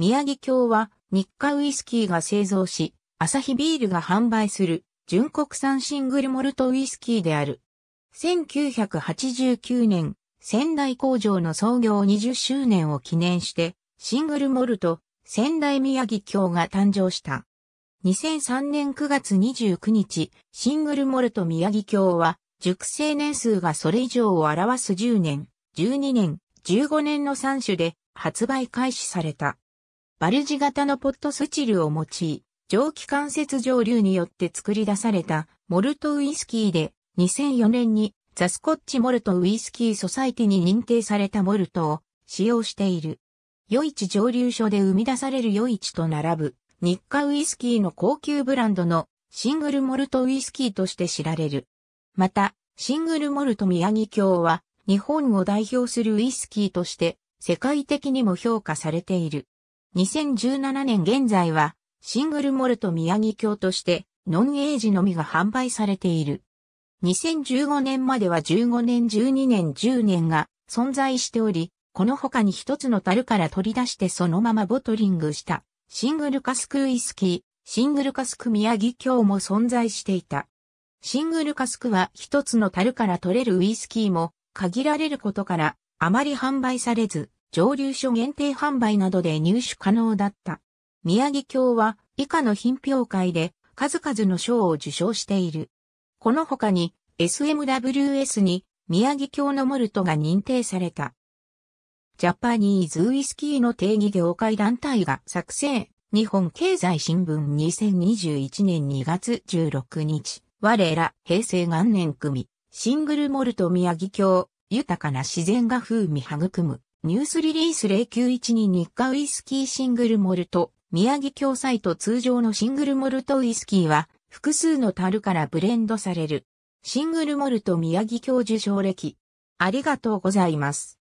宮城郷は日課ウイスキーが製造し、朝日ビールが販売する純国産シングルモルトウイスキーである。1989年、仙台工場の創業20周年を記念して、シングルモルト、仙台宮城郷が誕生した。2003年9月29日、シングルモルト宮城郷は、熟成年数がそれ以上を表す10年、12年、15年の3種で発売開始された。バルジ型のポットスチルを用い、蒸気関節蒸留によって作り出されたモルトウイスキーで2004年にザスコッチモルトウイスキーソサイティに認定されたモルトを使用している。余市蒸留所で生み出される余市と並ぶ日課ウイスキーの高級ブランドのシングルモルトウイスキーとして知られる。また、シングルモルト宮城郷は日本を代表するウイスキーとして世界的にも評価されている。2017年現在は、シングルモルト宮城京として、ノンエイジのみが販売されている。2015年までは15年12年10年が存在しており、この他に一つの樽から取り出してそのままボトリングしたシングルカスクウイスキー、シングルカスク宮城京も存在していた。シングルカスクは一つの樽から取れるウイスキーも限られることからあまり販売されず、蒸留所限定販売などで入手可能だった。宮城京は以下の品評会で数々の賞を受賞している。この他に SMWS に宮城京のモルトが認定された。ジャパニーズウイスキーの定義業界団体が作成。日本経済新聞2021年2月16日。我ら平成元年組。シングルモルト宮城京。豊かな自然が風味育む。ニュースリリース091に日課ウイスキーシングルモルト、宮城共サイト通常のシングルモルトウイスキーは複数の樽からブレンドされる。シングルモルト宮城教受賞歴。ありがとうございます。